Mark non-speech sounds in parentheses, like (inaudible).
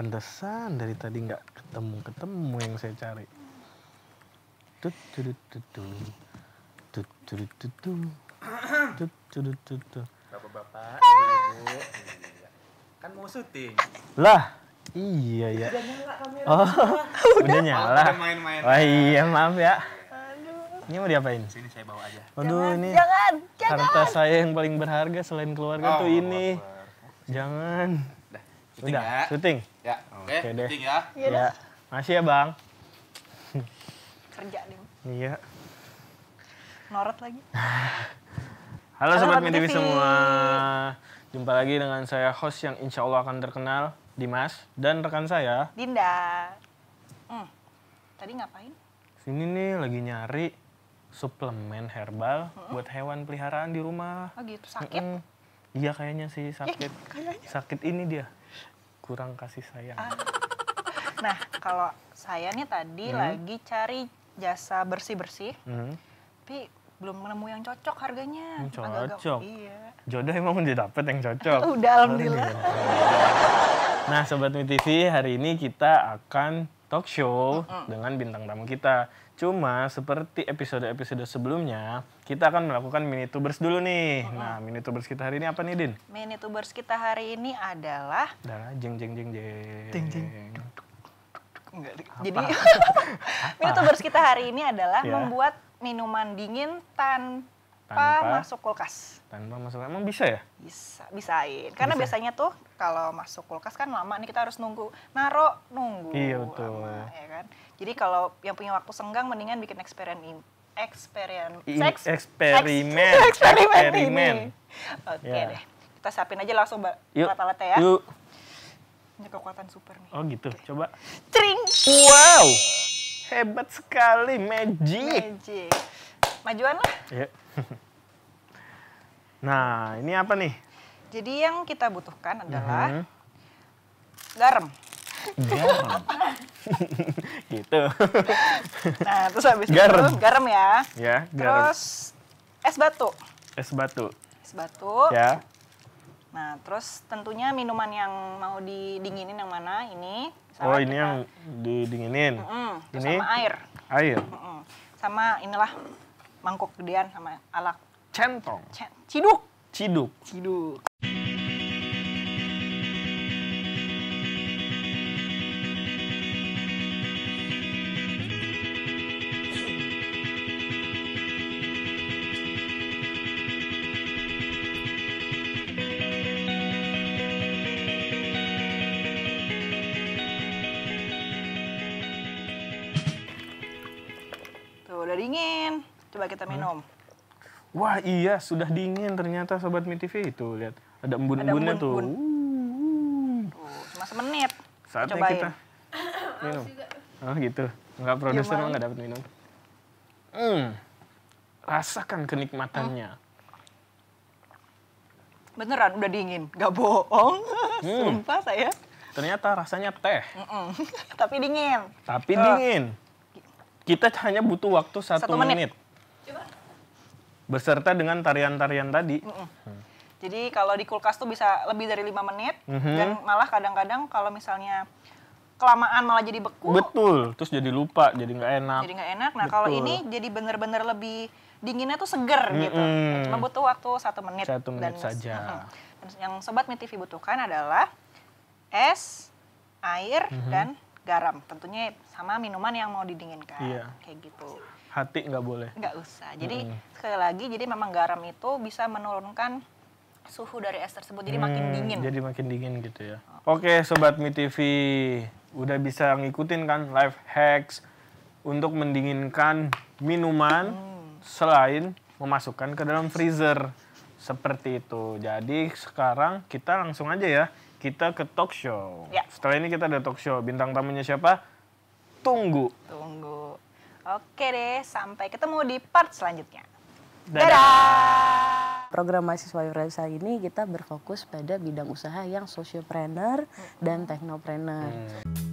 pantesan dari tadi nggak ketemu ketemu yang saya cari bapak-bapak ibu-ibu kan mau syuting lah iya ya udah nyala oh (laughs) udah nyala ya, main iya maaf ya ini mau diapain? Sini saya bawa aja. Aduh jangan, ini jangan, jangan. harta saya yang paling berharga selain keluarga oh, tuh ini. Jangan. Syuting ya. Syuting. Ya, oke. Okay. Okay syuting ya. Iya. Ya. Masih ya, Bang. Kerja nih. Iya. Norot lagi. (laughs) Halo, Halo Sobat Midi semua. Jumpa lagi dengan saya host yang insya Allah akan terkenal, Dimas. Dan rekan saya. Dinda. Hmm. Tadi ngapain? Sini nih lagi nyari suplemen herbal -hmm. buat hewan peliharaan di rumah. Oh gitu, sakit? -hmm. Iya kayaknya sih sakit. Ya, kayaknya. Sakit ini dia kurang kasih sayang. Ah. (laughs) Nah, kalau saya nih tadi hmm. lagi cari jasa bersih-bersih, hmm. tapi belum nemu yang cocok harganya. Yang cocok? Agak -agak, iya. Jodoh emang udah dapet yang cocok? (laughs) Udah, Alhamdulillah. Nah, Sobat Mi TV, hari ini kita akan talk show mm dengan bintang tamu kita. Cuma seperti episode-episode sebelumnya, kita akan melakukan mini tubers dulu nih. Mm Nah, mini tubers kita hari ini apa nih, Din? Mini tubers kita hari ini adalah adalah jeng jeng jeng jeng. Jeng jeng. Jadi (laughs) mini tubers kita hari ini adalah yeah. membuat minuman dingin tanpa tanpa, masuk kulkas. Tanpa masuk emang bisa ya? Bisa, bisain. Karena bisa. biasanya tuh kalau masuk kulkas kan lama nih kita harus nunggu, naro nunggu. Iya betul. Lama, ya kan? Jadi kalau yang punya waktu senggang mendingan bikin eksperimen eksperimen eksperimen (laughs) eksperimen. eksperimen. Oke yeah. deh. Kita siapin aja langsung alat-alatnya ya. Yuk. Ini kekuatan super nih. Oh gitu. Okay. Coba. Tring! Wow. Hebat sekali magic. Magic. Majuan lah. Yuk. Iya. (laughs) Nah, ini apa nih? Jadi yang kita butuhkan adalah mm -hmm. garam. Garam. (laughs) gitu. nah, terus habis garam. itu garam ya. Ya, garam. Terus es batu. Es batu. Es batu. Ya. Nah, terus tentunya minuman yang mau didinginin yang mana? Ini. Oh, ini yang didinginin. Mm -hmm. ini sama air. Air. Mm -hmm. Sama inilah mangkuk gedean sama alat Centong. Ciduk. Ciduk. Ciduk. Tuh, dingin. Coba kita minum. Hmm. Wah iya sudah dingin ternyata sobat MiTV itu lihat ada embun-embunnya tuh. Bun. Uh, cuma semenit. Saatnya Cobain. kita (coughs) minum. Oh gitu. Enggak produser ya, enggak dapat minum. Hmm. Rasakan kenikmatannya. Hmm. Beneran udah dingin, gak bohong. (laughs) Hmm. Sumpah saya. Ternyata rasanya teh. (laughs) Tapi dingin. Tapi dingin. Kita hanya butuh waktu satu, satu menit. menit Beserta dengan tarian-tarian tadi. Mm -mm. Jadi kalau di kulkas tuh bisa lebih dari lima menit mm -hmm. dan malah kadang-kadang kalau misalnya kelamaan malah jadi beku. Betul, terus jadi lupa, jadi nggak enak. Jadi nggak enak. Nah kalau ini jadi bener-bener lebih dinginnya tuh seger mm -hmm. gitu. Cuma butuh waktu satu menit. Satu menit dan, saja. Mm, dan yang sobat MITV butuhkan adalah es, air, mm -hmm. dan garam. Tentunya sama minuman yang mau didinginkan. Iya. Kayak gitu. Hati nggak boleh. Nggak usah. Jadi mm. sekali lagi, jadi memang garam itu bisa menurunkan suhu dari es tersebut. Jadi hmm, makin dingin. Jadi makin dingin gitu ya. Oke, okay, sobat Mi udah bisa ngikutin kan life hacks untuk mendinginkan minuman hmm. selain memasukkan ke dalam freezer seperti itu. Jadi sekarang kita langsung aja ya kita ke talk show. Ya. Setelah ini kita ada talk show. Bintang tamunya siapa? Tunggu. Tunggu. Oke deh, sampai ketemu di part selanjutnya. Dadah. Dadah. Program mahasiswa Yurasa ini kita berfokus pada bidang usaha yang -hmm. dan teknopreneur Hmm.